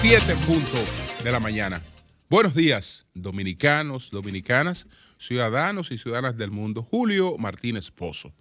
siete punto de la mañana. Buenos días, dominicanos, dominicanas, ciudadanos y ciudadanas del mundo. Julio Martínez Pozo.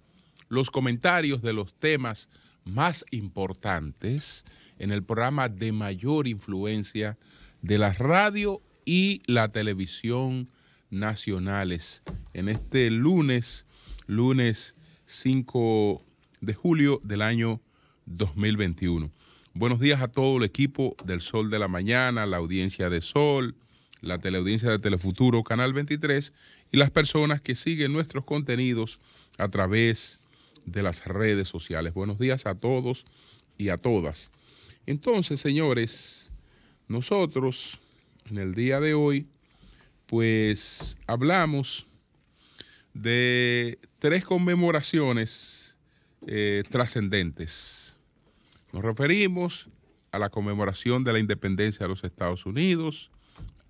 Los comentarios de los temas más importantes en el programa de mayor influencia de la radio y la televisión nacionales. En este lunes, lunes 5 de julio del año 2021. Buenos días a todo el equipo del Sol de la Mañana, la audiencia de Sol, la teleaudiencia de Telefuturo, Canal 23 y las personas que siguen nuestros contenidos a través de las redes sociales. Buenos días a todos y a todas. Entonces, señores, nosotros en el día de hoy, pues hablamos de tres conmemoraciones eh, trascendentes nos referimos a la conmemoración de la independencia de los Estados Unidos,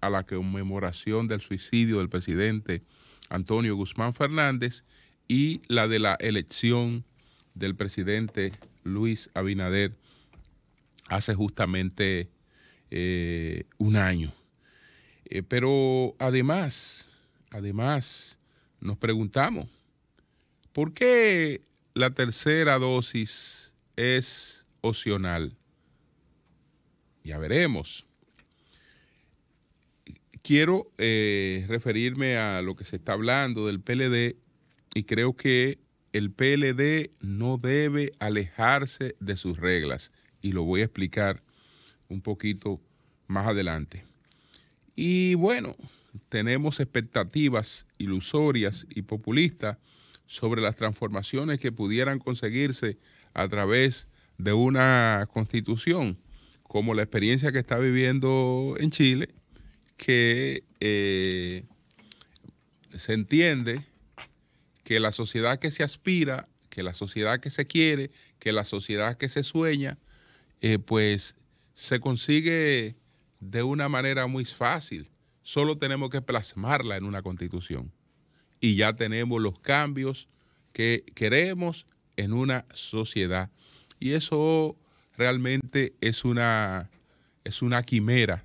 a la conmemoración del suicidio del presidente Antonio Guzmán Fernández y la de la elección del presidente Luis Abinader hace justamente eh, un año. Eh, pero además, además, nos preguntamos, ¿por qué la tercera dosis es ocional. Ya veremos. Quiero eh, referirme a lo que se está hablando del PLD y creo que el PLD no debe alejarse de sus reglas y lo voy a explicar un poquito más adelante. Y bueno, tenemos expectativas ilusorias y populistas sobre las transformaciones que pudieran conseguirse a través de de una constitución como la experiencia que está viviendo en Chile, que eh, se entiende que la sociedad que se aspira, que la sociedad que se quiere, que la sociedad que se sueña, eh, pues se consigue de una manera muy fácil. Solo tenemos que plasmarla en una constitución. Y ya tenemos los cambios que queremos en una sociedad y eso realmente es una, es una quimera,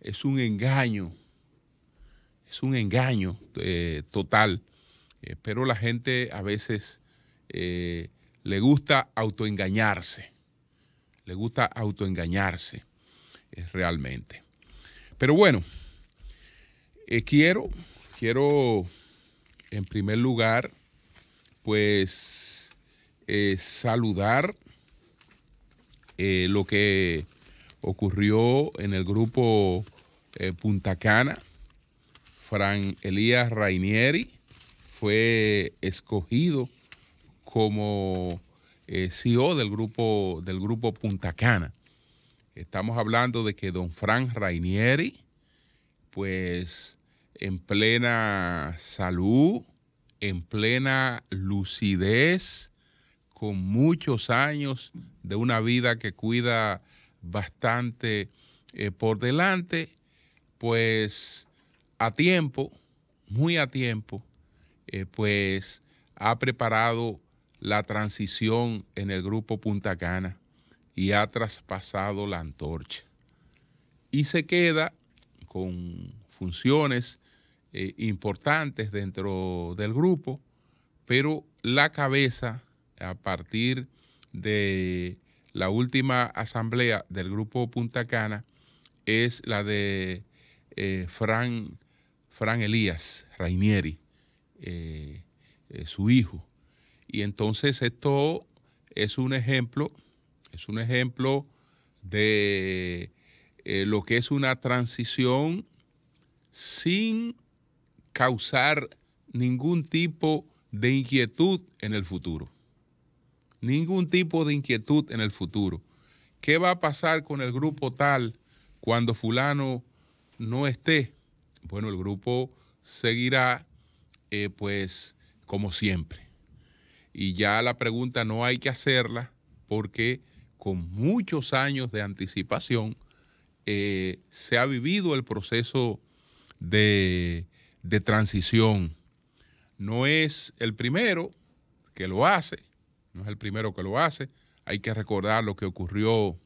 es un engaño, es un engaño eh, total. Eh, pero la gente a veces eh, le gusta autoengañarse, le gusta autoengañarse realmente. Pero bueno, quiero, quiero en primer lugar, pues saludar eh, lo que ocurrió en el grupo eh, Punta Cana. Fran Elías Rainieri fue escogido como eh, CEO del grupo, del grupo Punta Cana. Estamos hablando de que don Fran Rainieri, pues en plena salud, en plena lucidez, con muchos años de una vida que cuida bastante eh, por delante, pues a tiempo, muy a tiempo, eh, pues ha preparado la transición en el grupo Punta Cana y ha traspasado la antorcha. Y se queda con funciones eh, importantes dentro del grupo, pero la cabeza a partir de la última asamblea del grupo Punta Cana es la de eh, Fran, Elías Rainieri, eh, eh, su hijo. Y entonces esto es un ejemplo, es un ejemplo de lo que es una transición sin causar ningún tipo de inquietud en el futuro ningún tipo de inquietud en el futuro. ¿Qué va a pasar con el grupo tal cuando fulano no esté? Bueno, el grupo seguirá eh, pues como siempre. Y ya la pregunta no hay que hacerla porque con muchos años de anticipación eh, se ha vivido el proceso de, de transición. No es el primero que lo hace, no es el primero que lo hace. Hay que recordar lo que ocurrió,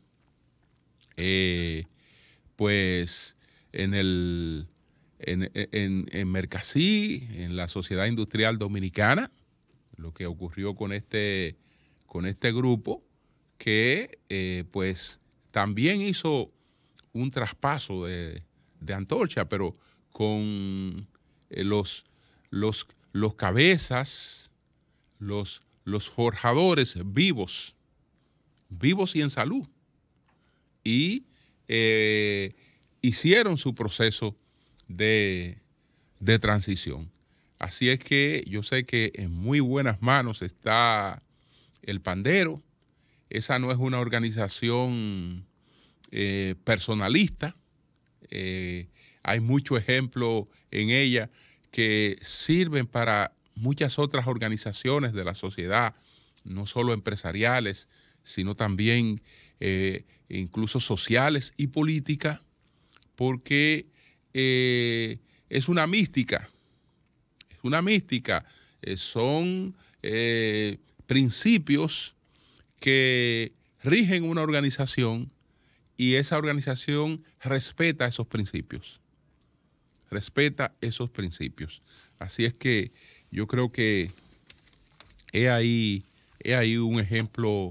eh, pues, en el en, Mercasí, en la Sociedad Industrial Dominicana, lo que ocurrió con este, con este grupo que, eh, pues, también hizo un traspaso de, antorcha, pero con eh, los, los, los cabezas, los los forjadores vivos, vivos y en salud, y eh, hicieron su proceso de, transición. Así es que yo sé que en muy buenas manos está el pandero. Esa no es una organización eh, personalista. Eh, hay muchos ejemplos en ella que sirven para muchas otras organizaciones de la sociedad, no solo empresariales, sino también eh, incluso sociales y políticas, porque eh, es una mística, es una mística, eh, son principios que rigen una organización y esa organización respeta esos principios, respeta esos principios. Así es que yo creo que es ahí, he un ejemplo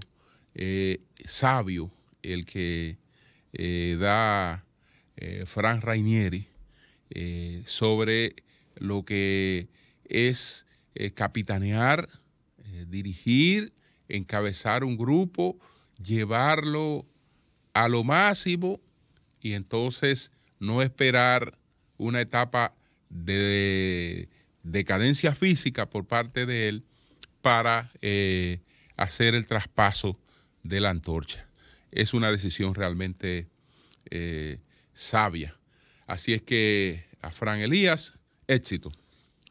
eh, sabio el que eh, da eh, Frank Rainieri eh, sobre lo que es capitanear, dirigir, encabezar un grupo, llevarlo a lo máximo y entonces no esperar una etapa de decadencia física por parte de él para eh, hacer el traspaso de la antorcha. Es una decisión realmente eh, sabia. Así es que a Fran Elías, éxito,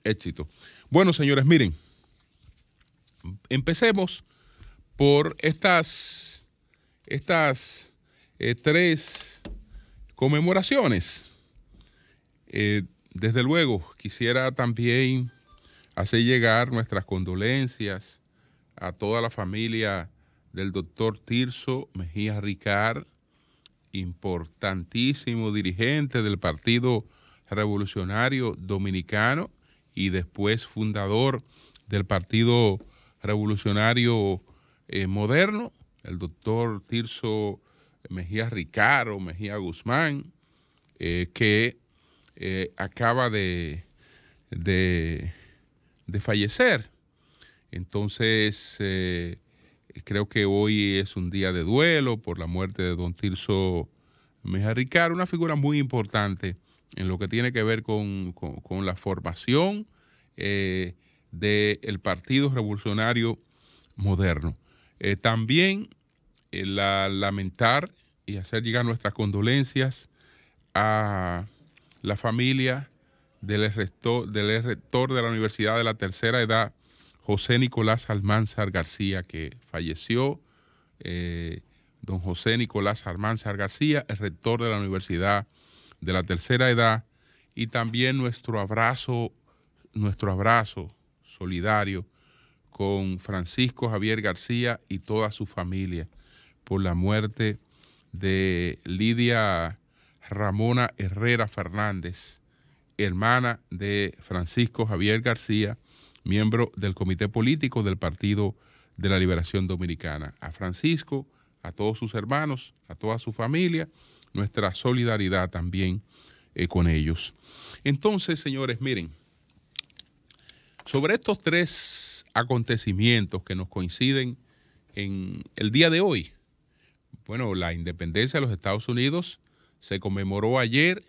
éxito. Bueno, señores, miren, empecemos por estas, estas eh, tres conmemoraciones. Desde luego, quisiera también hacer llegar nuestras condolencias a toda la familia del doctor Tirso Mejía Ricard, importantísimo dirigente del Partido Revolucionario Dominicano y después fundador del Partido Revolucionario eh, Moderno, el doctor Tirso Mejía Ricard o Mejía Guzmán, eh, que eh, acaba de, de, fallecer. Entonces, eh, creo que hoy es un día de duelo por la muerte de don Tirso Mejarricar, una figura muy importante en lo que tiene que ver con, la formación eh, del Partido Revolucionario Moderno. también lamentar y hacer llegar nuestras condolencias a la familia del rector, del rector de la Universidad de la Tercera Edad, José Nicolás Almanzar García, que falleció. Eh, don José Nicolás Almanzar García, el rector de la Universidad de la Tercera Edad, y también nuestro abrazo, nuestro abrazo solidario con Francisco Javier García y toda su familia por la muerte de Lidia Ramona Herrera Fernández, hermana de Francisco Javier García, miembro del Comité Político del Partido de la Liberación Dominicana. A Francisco, a todos sus hermanos, a toda su familia, nuestra solidaridad también eh, con ellos. Entonces, señores, miren, sobre estos tres acontecimientos que nos coinciden en el día de hoy, bueno, la independencia de los Estados Unidos, se conmemoró ayer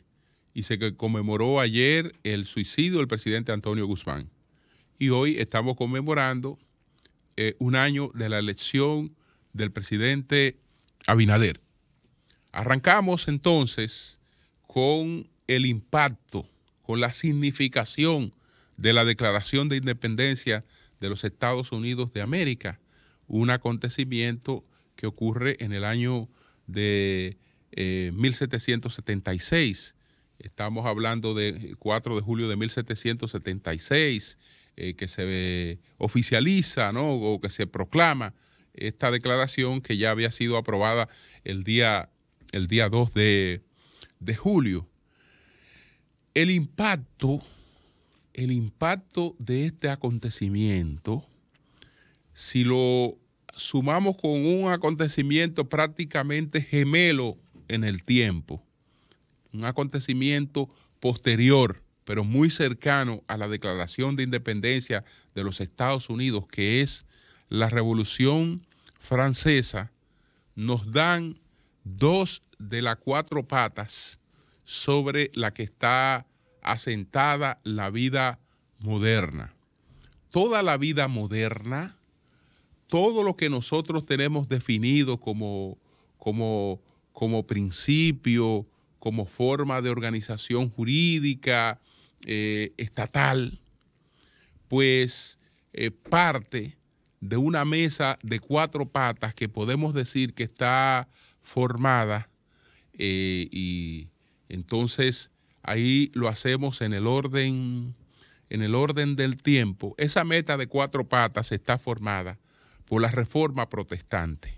y se conmemoró ayer el suicidio del presidente Antonio Guzmán. Y hoy estamos conmemorando eh, un año de la elección del presidente Abinader. Arrancamos entonces con el impacto, con la significación de la Declaración de Independencia de los Estados Unidos de América, un acontecimiento que ocurre en el año de 1776. Eh, Estamos hablando de 4 eh, de julio de 1776, eh, que se oficializa o que se proclama esta declaración que ya había sido aprobada el día, el día 2 de, de julio. El impacto, el impacto de este acontecimiento, si lo sumamos con un acontecimiento prácticamente gemelo en el tiempo, un acontecimiento posterior, pero muy cercano a la declaración de independencia de los Estados Unidos, que es la Revolución Francesa, nos dan dos de las cuatro patas sobre la que está asentada la vida moderna. Toda la vida moderna, todo lo que nosotros tenemos definido como, como como principio, como forma de organización jurídica eh, estatal, pues eh, parte de una mesa de cuatro patas que podemos decir que está formada eh, y entonces ahí lo hacemos en el orden en el orden del tiempo. Esa meta de cuatro patas está formada por la reforma protestante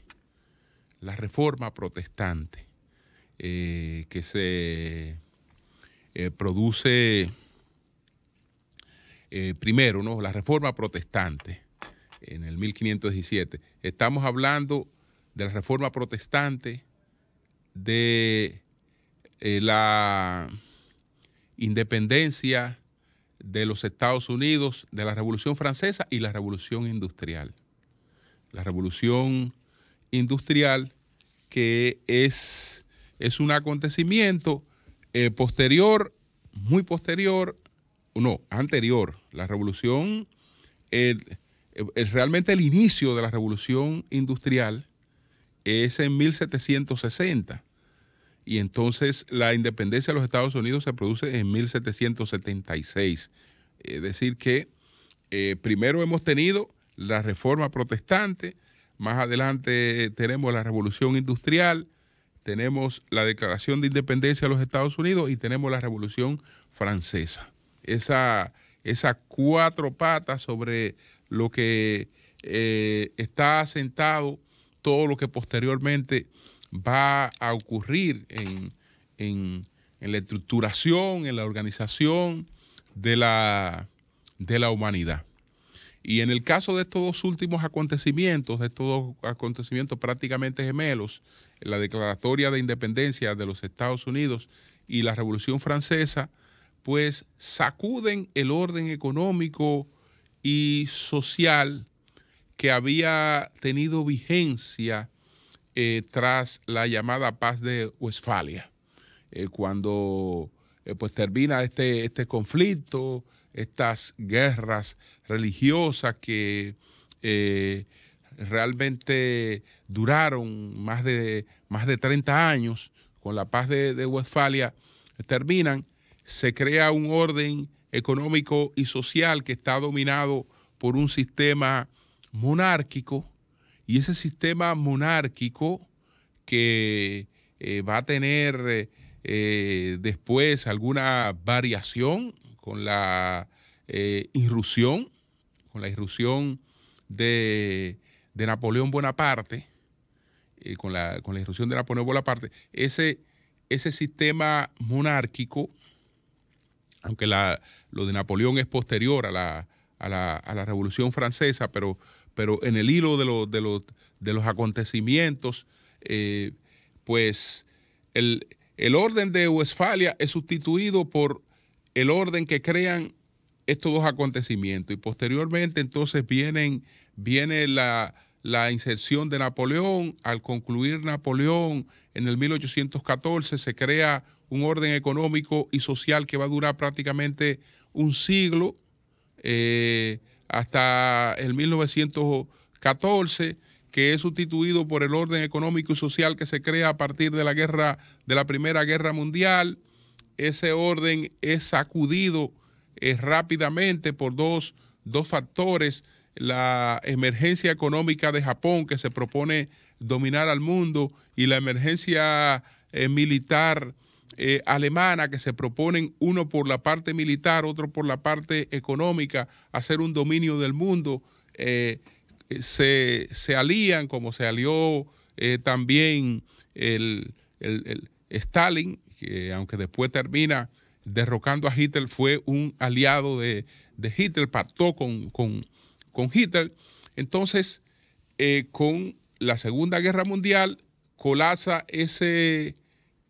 la reforma protestante eh, que se eh, produce eh, primero, ¿no? la reforma protestante en el 1517. Estamos hablando de la reforma protestante, de la independencia de los Estados Unidos, de la Revolución Francesa y la Revolución Industrial. La Revolución industrial que es, es un acontecimiento eh, posterior, muy posterior, no, anterior. La revolución, realmente el inicio de la revolución industrial es en 1760. Y entonces la independencia de los Estados Unidos se produce en 1776. Es decir, que eh, primero hemos tenido la reforma protestante, más adelante eh, tenemos la revolución industrial, tenemos la declaración de independencia de los Estados Unidos y tenemos la revolución francesa. Esa, esas cuatro patas sobre lo que eh, está asentado todo lo que posteriormente va a ocurrir en, en la estructuración, en la organización de la, de la humanidad. Y en el caso de estos dos últimos acontecimientos, de estos dos acontecimientos prácticamente gemelos, la declaratoria de independencia de los Estados Unidos y la Revolución Francesa, pues sacuden el orden económico y social que había tenido vigencia eh, tras la llamada paz de Westfalia, eh, cuando eh, pues termina este, este conflicto, estas guerras religiosas que eh, realmente duraron más de, más de 30 años, con la paz de, Westfalia, terminan, se crea un orden económico y social que está dominado por un sistema monárquico y ese sistema monárquico que eh, va a tener eh, después alguna variación con la eh, irrupción, con la irrupción de, Napoleón Bonaparte, eh, con, la, irrupción de Napoleón Bonaparte, ese, ese sistema monárquico, aunque lo de Napoleón es posterior a la, Revolución Francesa, pero, pero en el hilo de, los acontecimientos, eh, pues el, el orden de Westfalia es sustituido por el orden que crean estos dos acontecimientos. Y posteriormente entonces viene la, inserción de Napoleón. Al concluir Napoleón en el 1814 se crea un orden económico y social que va a durar prácticamente un siglo eh, hasta el 1914 que es sustituido por el orden económico y social que se crea a partir de la guerra de la Primera Guerra Mundial ese orden es sacudido eh, rápidamente por dos, factores. La emergencia económica de Japón que se propone dominar al mundo y la emergencia eh, militar eh, alemana que se proponen uno por la parte militar, otro por la parte económica, hacer un dominio del mundo, se, alían como se alió también el, el Stalin que aunque después termina derrocando a Hitler, fue un aliado de, Hitler, pactó con, Hitler. Entonces, eh, con la Segunda Guerra Mundial, colapsa ese,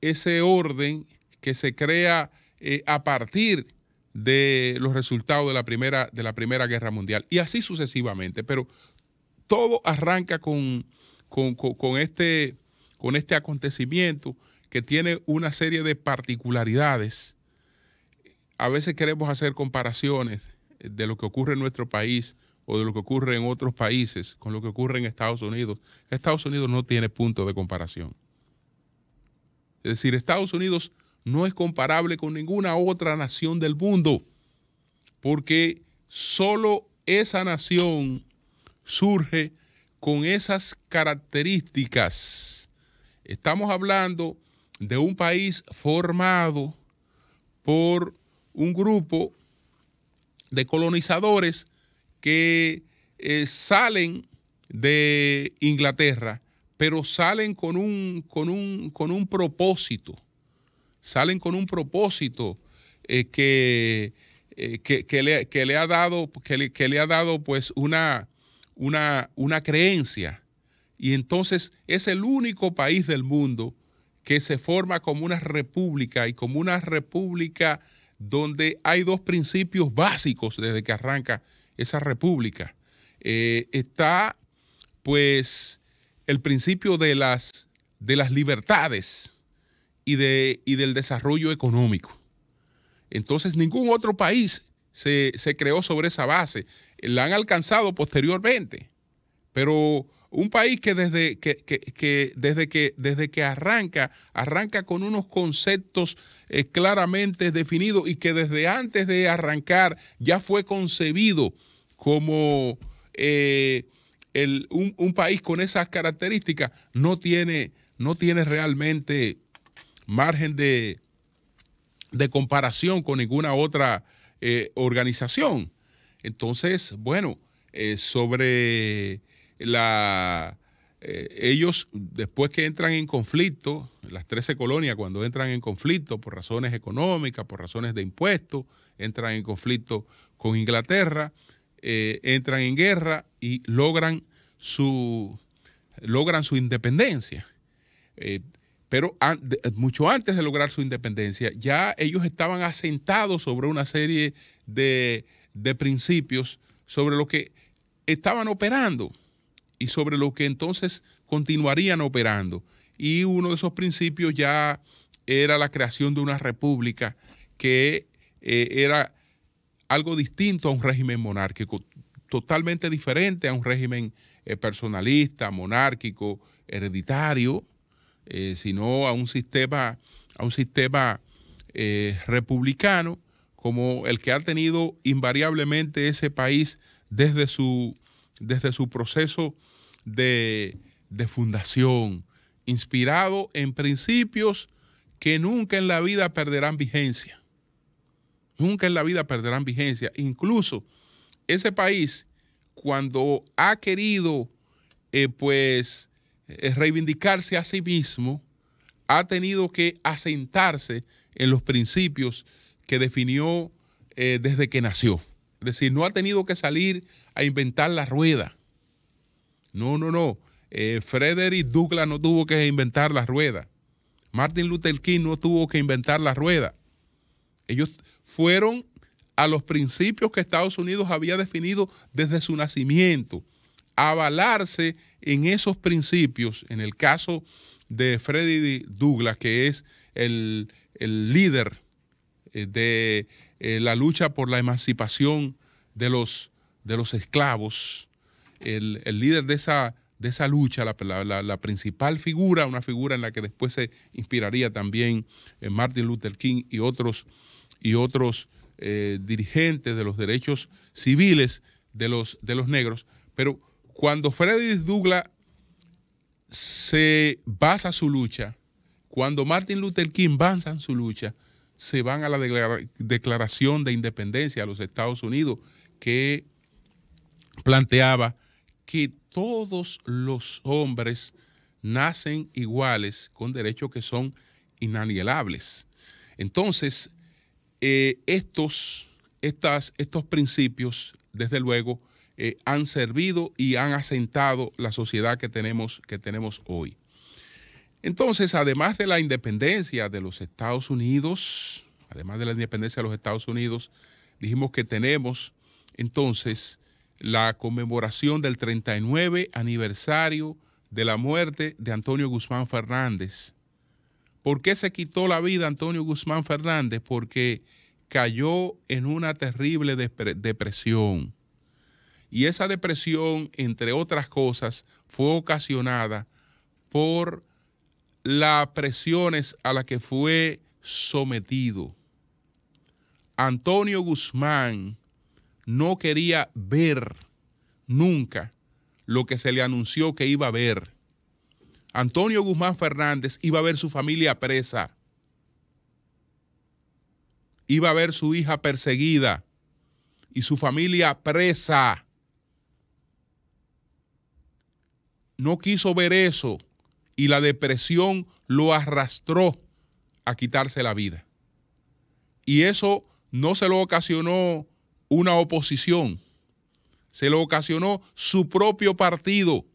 ese orden que se crea eh, a partir de los resultados de la, primera, de la Primera Guerra Mundial, y así sucesivamente. Pero todo arranca este, con este acontecimiento que tiene una serie de particularidades. A veces queremos hacer comparaciones de lo que ocurre en nuestro país o de lo que ocurre en otros países con lo que ocurre en Estados Unidos. Estados Unidos no tiene punto de comparación. Es decir, Estados Unidos no es comparable con ninguna otra nación del mundo, porque solo esa nación surge con esas características. Estamos hablando de un país formado por un grupo de colonizadores que eh, salen de Inglaterra, pero salen con un, con con un propósito, salen con un propósito eh, eh, que, le, ha dado, que le, ha dado pues una, una, una creencia. Y entonces es el único país del mundo que se forma como una república y como una república donde hay dos principios básicos desde que arranca esa república. Eh, está pues el principio de las, de las libertades y, de, del desarrollo económico. Entonces ningún otro país se, se creó sobre esa base. La han alcanzado posteriormente, pero un país que desde que, desde que, desde que arranca, arranca con unos conceptos eh, claramente definidos y que desde antes de arrancar ya fue concebido como eh, un, país con esas características, no tiene, no tiene realmente margen de, de comparación con ninguna otra eh, organización. Entonces, bueno, sobre eh, ellos, después que entran en conflicto, las 13 colonias, cuando entran en conflicto por razones económicas, por razones de impuestos, entran en conflicto con Inglaterra, eh, entran en guerra y logran su, logran su independencia. Eh, pero mucho antes de lograr su independencia, ya ellos estaban asentados sobre una serie de, de principios sobre lo que estaban operando y sobre lo que entonces continuarían operando. Y uno de esos principios ya era la creación de una república que eh, era algo distinto a un régimen monárquico, totalmente diferente a un régimen eh, personalista, monárquico, hereditario, eh, sino a un sistema, a un sistema republicano como el que ha tenido invariablemente ese país desde su, desde su proceso de, fundación, inspirado en principios que nunca en la vida perderán vigencia. Nunca en la vida perderán vigencia. Incluso ese país, cuando ha querido eh, pues eh, reivindicarse a sí mismo, ha tenido que asentarse en los principios que definió eh, desde que nació. Es decir, no ha tenido que salir a inventar la rueda. No, no, no. Eh, Frederick Douglass no tuvo que inventar la rueda. Martin Luther King no tuvo que inventar la rueda. Ellos fueron a los principios que Estados Unidos había definido desde su nacimiento. Avalarse en esos principios, en el caso de Frederick Douglass, que es el, líder eh, de eh, la lucha por la emancipación de los, de los esclavos, el, líder de esa, de esa lucha, la, principal figura, una figura en la que después se inspiraría también eh, Martin Luther King y otros, y otros eh, dirigentes de los derechos civiles de los, de los negros. Pero cuando Frederick Douglas se basa su lucha, cuando Martin Luther King basa en su lucha, se van a la declaración de independencia de los Estados Unidos que planteaba que todos los hombres nacen iguales con derechos que son inalienables. Entonces, eh, estos, estas, estos principios, desde luego, eh, han servido y han asentado la sociedad que tenemos, que tenemos hoy. Entonces, además de la independencia de los Estados Unidos, además de la independencia de los Estados Unidos, dijimos que tenemos entonces la conmemoración del 39 aniversario de la muerte de Antonio Guzmán Fernández. ¿Por qué se quitó la vida Antonio Guzmán Fernández? Porque cayó en una terrible depresión. Y esa depresión, entre otras cosas, fue ocasionada por las presiones a las que fue sometido. Antonio Guzmán no quería ver nunca lo que se le anunció que iba a ver. Antonio Guzmán Fernández iba a ver su familia presa, iba a ver su hija perseguida y su familia presa. No quiso ver eso y la depresión lo arrastró a quitarse la vida. Y eso no se lo ocasionó una oposición. Se lo ocasionó su propio partido,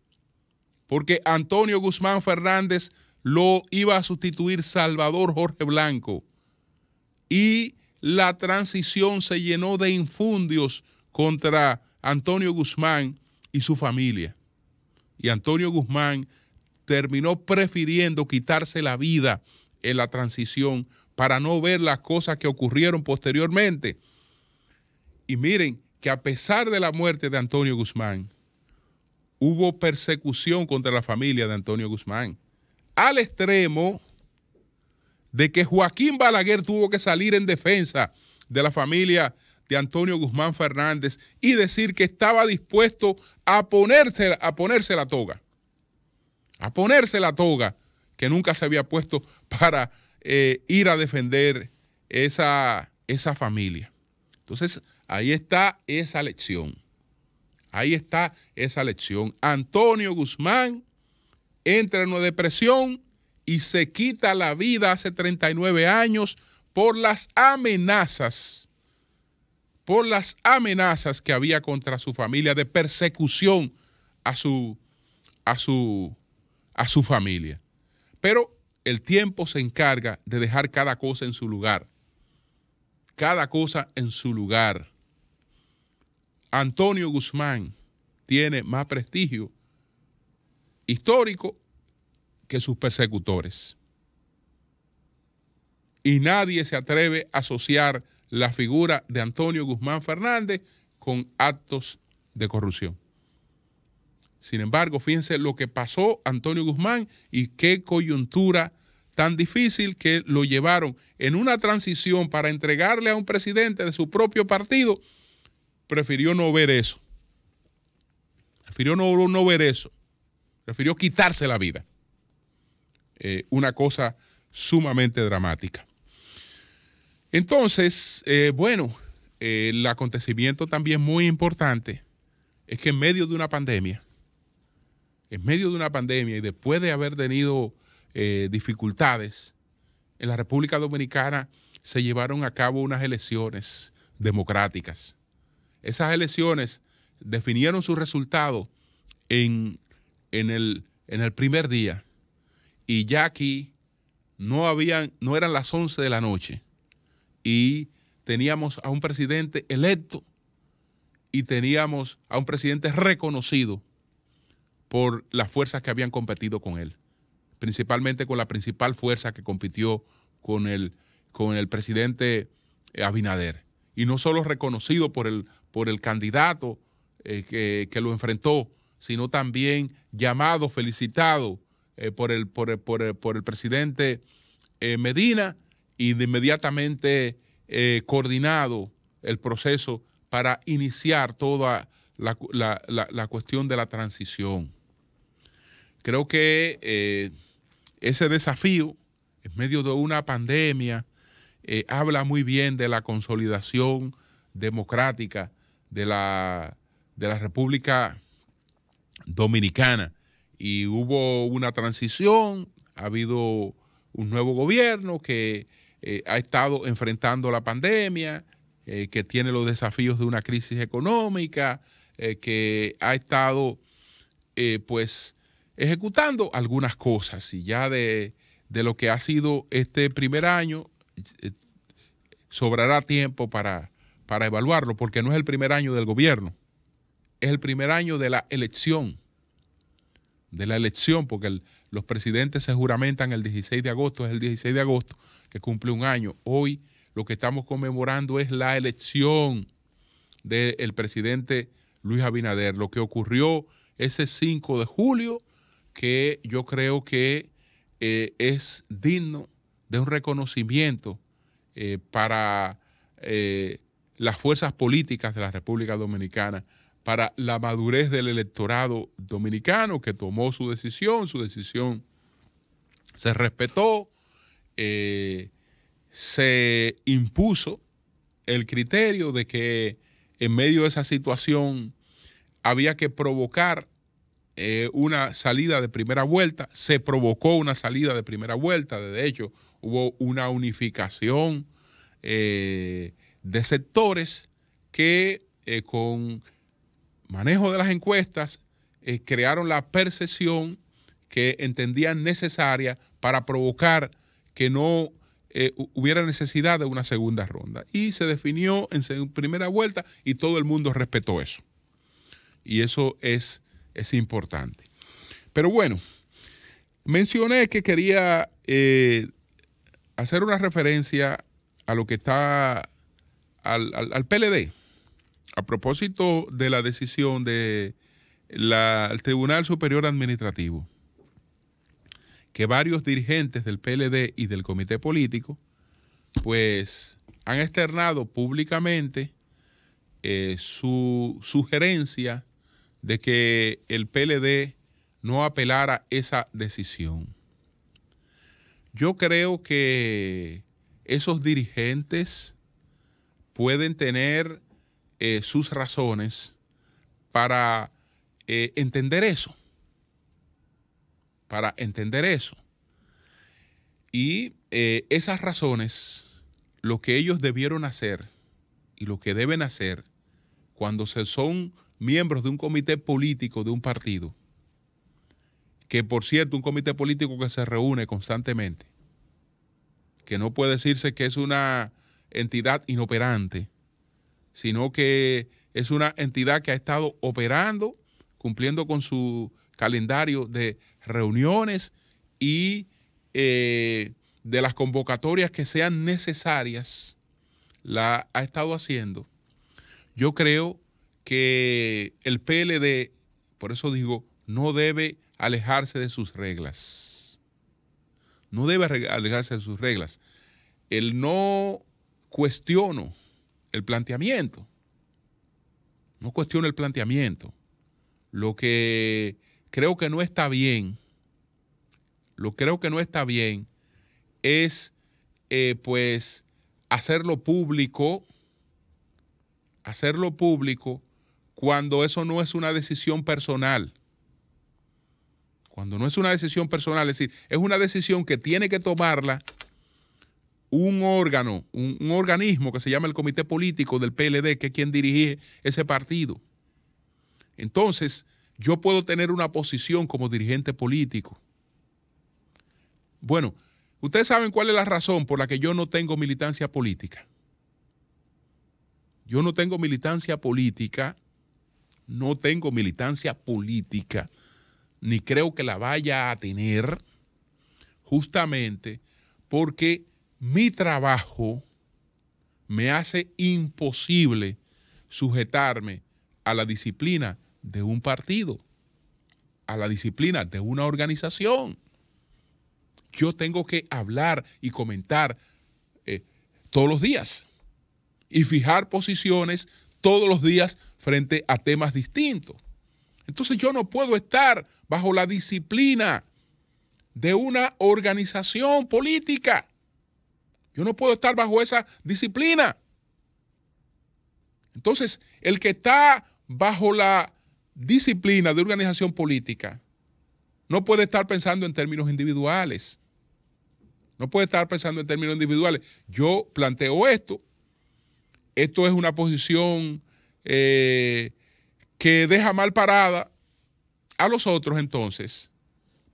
porque Antonio Guzmán Fernández lo iba a sustituir Salvador Jorge Blanco. Y la transición se llenó de infundios contra Antonio Guzmán y su familia. Y Antonio Guzmán terminó prefiriendo quitarse la vida en la transición para no ver las cosas que ocurrieron posteriormente. Y miren que a pesar de la muerte de Antonio Guzmán, hubo persecución contra la familia de Antonio Guzmán, al extremo de que Joaquín Balaguer tuvo que salir en defensa de la familia de Antonio Guzmán Fernández y decir que estaba dispuesto a ponerse, a ponerse la toga, a ponerse la toga que nunca se había puesto para eh, ir a defender esa, esa familia. Entonces, Ahí está esa lección. Ahí está esa lección. Antonio Guzmán entra en una depresión y se quita la vida hace 39 años por las amenazas, por las amenazas que había contra su familia de persecución a su, a su, a su familia. Pero el tiempo se encarga de dejar cada cosa en su lugar. Cada cosa en su lugar. Antonio Guzmán tiene más prestigio histórico que sus persecutores. Y nadie se atreve a asociar la figura de Antonio Guzmán Fernández con actos de corrupción. Sin embargo, fíjense lo que pasó Antonio Guzmán y qué coyuntura tan difícil que lo llevaron en una transición para entregarle a un presidente de su propio partido prefirió no ver eso. Prefirió no, ver eso. Prefirió quitarse la vida. Eh, una cosa sumamente dramática. Entonces, eh, bueno, el acontecimiento también muy importante es que en medio de una pandemia, en medio de una pandemia y después de haber tenido eh, dificultades, en la República Dominicana se llevaron a cabo unas elecciones democráticas esas elecciones definieron su resultado en, el, en el primer día y ya aquí no, habían, no eran las 11 de la noche y teníamos a un presidente electo y teníamos a un presidente reconocido por las fuerzas que habían competido con él, principalmente con la principal fuerza que compitió con el, con el presidente Abinader. Y no solo reconocido por el, por el candidato eh, que, lo enfrentó, sino también llamado, felicitado eh, por, el, por, presidente eh, Medina y de inmediatamente coordinado el proceso para iniciar toda la, la cuestión de la transición. Creo que ese desafío, en medio de una pandemia, habla muy bien de la consolidación democrática de la, de la República Dominicana. Y hubo una transición, ha habido un nuevo gobierno que eh, ha estado enfrentando la pandemia, eh, que tiene los desafíos de una crisis económica, eh, que ha estado pues ejecutando algunas cosas y ya de, lo que ha sido este primer año sobrará tiempo para, para evaluarlo, porque no es el primer año del gobierno, es el primer año de la elección, de la elección, porque los presidentes se juramentan el 16 de agosto, es el 16 de agosto que cumple un año. Hoy lo que estamos conmemorando es la elección del presidente Luis Abinader, lo que ocurrió ese 5 de julio, que yo creo que eh, es digno de un reconocimiento eh, para eh, las fuerzas políticas de la República Dominicana para la madurez del electorado dominicano que tomó su decisión, su decisión se respetó, eh, se impuso el criterio de que en medio de esa situación había que provocar eh, una salida de primera vuelta, se provocó una salida de primera vuelta, de hecho hubo una unificación. Eh, de sectores que eh, con manejo de las encuestas eh, crearon la percepción que entendían necesaria para provocar que no eh, hubiera necesidad de una segunda ronda. Y se definió en primera vuelta y todo el mundo respetó eso. Y eso es, es importante. Pero bueno, mencioné que quería hacer una referencia a lo que está al, PLD a propósito de la decisión del Tribunal Superior Administrativo, que varios dirigentes del PLD y del comité político, pues han externado públicamente eh, su sugerencia de que el PLD no apelara esa decisión. Yo creo que esos dirigentes pueden tener eh, sus razones para eh, entender eso. Para entender eso. Y eh, esas razones, lo que ellos debieron hacer y lo que deben hacer cuando se son miembros de un comité político de un partido, que por cierto, un comité político que se reúne constantemente, que no puede decirse que es una entidad inoperante, sino que es una entidad que ha estado operando, cumpliendo con su calendario de reuniones y eh, de las convocatorias que sean necesarias, la ha estado haciendo. Yo creo que el PLD, por eso digo, no debe alejarse de sus reglas. No debe alejarse de sus reglas. El no cuestiono el planteamiento. No cuestiono el planteamiento. Lo que creo que no está bien, lo creo que no está bien es eh, pues hacerlo público, hacerlo público cuando eso no es una decisión personal. Cuando no es una decisión personal, es decir, es una decisión que tiene que tomarla un órgano, un, organismo que se llama el Comité Político del PLD, que es quien dirige ese partido. Entonces, yo puedo tener una posición como dirigente político. Bueno, ustedes saben cuál es la razón por la que yo no tengo militancia política. Yo no tengo militancia política, no tengo militancia política, ni creo que la vaya a tener, justamente porque mi trabajo me hace imposible sujetarme a la disciplina de un partido, a la disciplina de una organización. Yo tengo que hablar y comentar eh, todos los días y fijar posiciones todos los días frente a temas distintos. Entonces yo no puedo estar bajo la disciplina de una organización política. Yo no puedo estar bajo esa disciplina. Entonces, el que está bajo la disciplina de organización política no puede estar pensando en términos individuales. No puede estar pensando en términos individuales. Yo planteo esto. Esto es una posición eh, que deja mal parada a los otros entonces.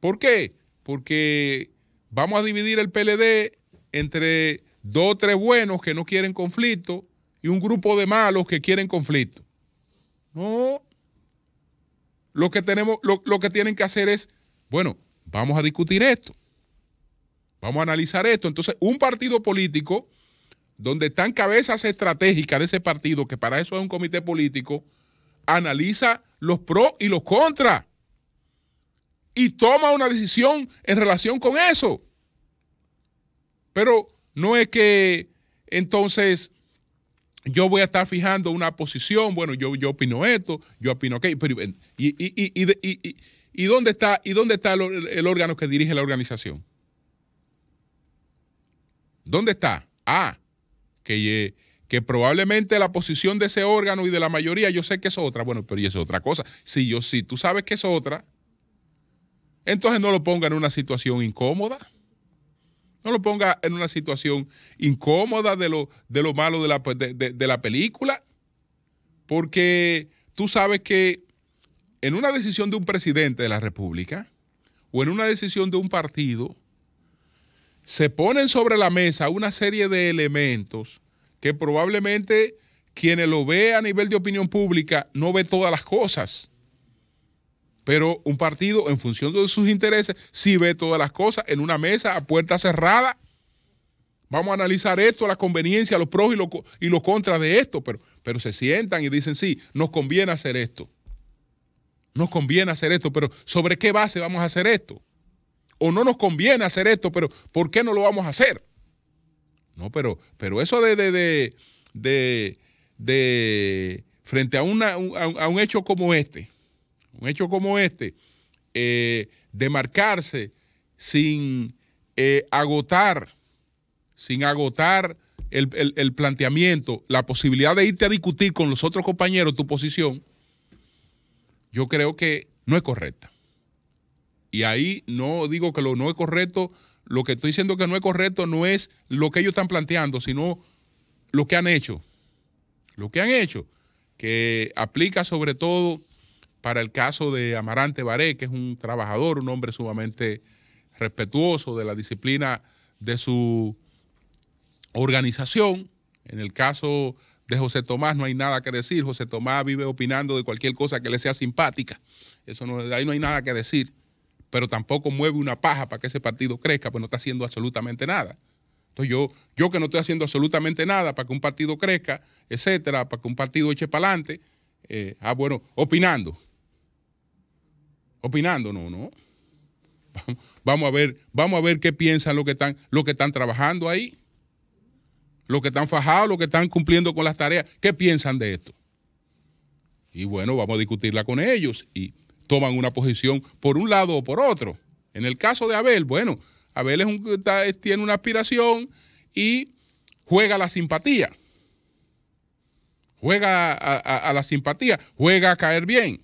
¿Por qué? Porque vamos a dividir el PLD entre dos o tres buenos que no quieren conflicto y un grupo de malos que quieren conflicto. No. Lo que, tenemos, lo, que tienen que hacer es, bueno, vamos a discutir esto. Vamos a analizar esto. Entonces, un partido político donde están cabezas estratégicas de ese partido, que para eso es un comité político, analiza los pros y los contras y toma una decisión en relación con eso. Pero no es que entonces yo voy a estar fijando una posición, bueno, yo, yo opino esto, yo opino aquello, Pero eh, y, dónde está, y dónde está el, órgano que dirige la organización? ¿Dónde está? Ah, que, eh, que probablemente la posición de ese órgano y de la mayoría, yo sé que es otra, bueno, pero y es otra cosa. Si yo si tú sabes que es otra, entonces no lo ponga en una situación incómoda. No lo ponga en una situación incómoda de lo, de lo malo de la, pues, de, la película. Porque tú sabes que en una decisión de un presidente de la República o en una decisión de un partido, se ponen sobre la mesa una serie de elementos que probablemente quienes lo ve a nivel de opinión pública no ve todas las cosas pero un partido en función de sus intereses sí ve todas las cosas en una mesa a puerta cerrada. Vamos a analizar esto, la conveniencia, los pros y los, contras de esto, pero, pero se sientan y dicen, sí, nos conviene hacer esto. Nos conviene hacer esto, pero ¿sobre qué base vamos a hacer esto? O no nos conviene hacer esto, pero ¿por qué no lo vamos a hacer? No, pero, pero eso de, de, de, frente a, a un hecho como este, un hecho como este, eh, demarcarse sin eh, agotar, sin agotar el, planteamiento, la posibilidad de irte a discutir con los otros compañeros tu posición, yo creo que no es correcta. Y ahí no digo que lo no es correcto, lo que estoy diciendo que no es correcto no es lo que ellos están planteando, sino lo que han hecho. Lo que han hecho, que aplica sobre todo para el caso de Amarante Baré, que es un trabajador, un hombre sumamente respetuoso de la disciplina de su organización. En el caso de José Tomás no hay nada que decir. José Tomás vive opinando de cualquier cosa que le sea simpática. Eso no, de ahí no hay nada que decir. Pero tampoco mueve una paja para que ese partido crezca, pues no está haciendo absolutamente nada. Entonces yo, yo que no estoy haciendo absolutamente nada para que un partido crezca, etcétera, para que un partido eche para adelante, eh, ah, bueno, opinando opinando, no, no. Vamos a ver, vamos a ver qué piensan los que están, los que están trabajando ahí, los que están fajados, los que están cumpliendo con las tareas, qué piensan de esto. Y bueno, vamos a discutirla con ellos y toman una posición por un lado o por otro. En el caso de Abel, bueno, Abel es un, tiene una aspiración y juega la simpatía. Juega a la simpatía, juega a caer bien.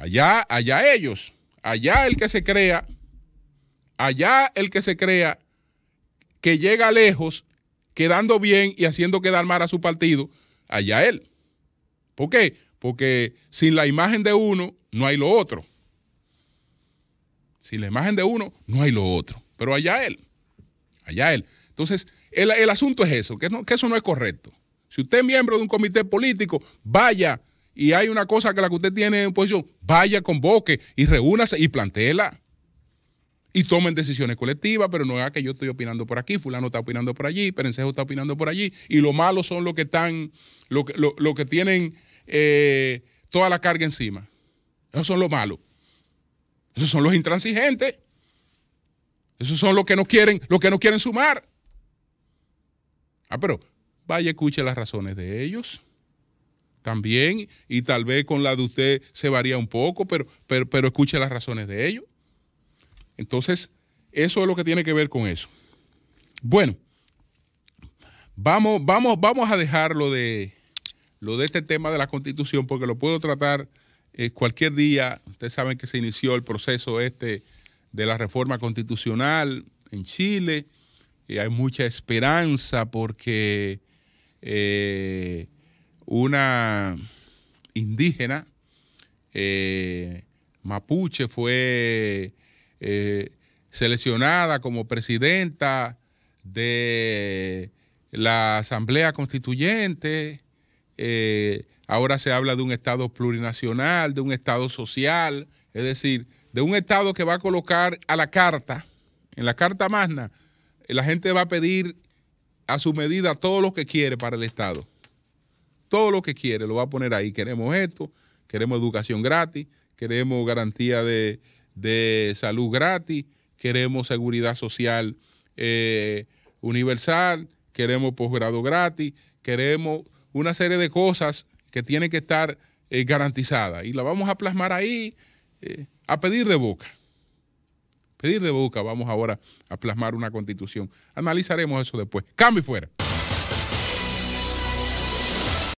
Allá, allá ellos, allá el que se crea, allá el que se crea que llega lejos, quedando bien y haciendo quedar mal a su partido, allá él. ¿Por qué? Porque sin la imagen de uno no hay lo otro. Sin la imagen de uno no hay lo otro. Pero allá él, allá él. Entonces, el, el asunto es eso, que, no, que eso no es correcto. Si usted es miembro de un comité político, vaya y hay una cosa que la que usted tiene en pues posición, vaya, convoque y reúnase y planteela. Y tomen decisiones colectivas, pero no es que yo estoy opinando por aquí, fulano está opinando por allí, Perencejo está opinando por allí, y lo malo son los que están, que, lo, que tienen eh, toda la carga encima. Esos son los malos. Esos son los intransigentes. Esos son los que no quieren, los que no quieren sumar. Ah, pero vaya, escuche las razones de ellos también y tal vez con la de usted se varía un poco, pero, pero, escuche las razones de ello. Entonces, eso es lo que tiene que ver con eso. Bueno, vamos, vamos, vamos a dejar lo de, lo de este tema de la constitución porque lo puedo tratar eh, cualquier día. Ustedes saben que se inició el proceso este de la reforma constitucional en Chile. Y eh, hay mucha esperanza porque... Eh, una indígena eh, mapuche fue eh, seleccionada como presidenta de la Asamblea Constituyente. Eh, ahora se habla de un Estado plurinacional, de un Estado social, es decir, de un Estado que va a colocar a la carta, en la Carta Magna, la gente va a pedir a su medida todo lo que quiere para el Estado todo lo que quiere lo va a poner ahí. Queremos esto, queremos educación gratis, queremos garantía de, salud gratis, queremos seguridad social eh, universal, queremos posgrado gratis, queremos una serie de cosas que tienen que estar garantizada eh, garantizadas. Y la vamos a plasmar ahí eh, a pedir de boca. Pedir de boca, vamos ahora a plasmar una constitución. Analizaremos eso después. Cambio y fuera.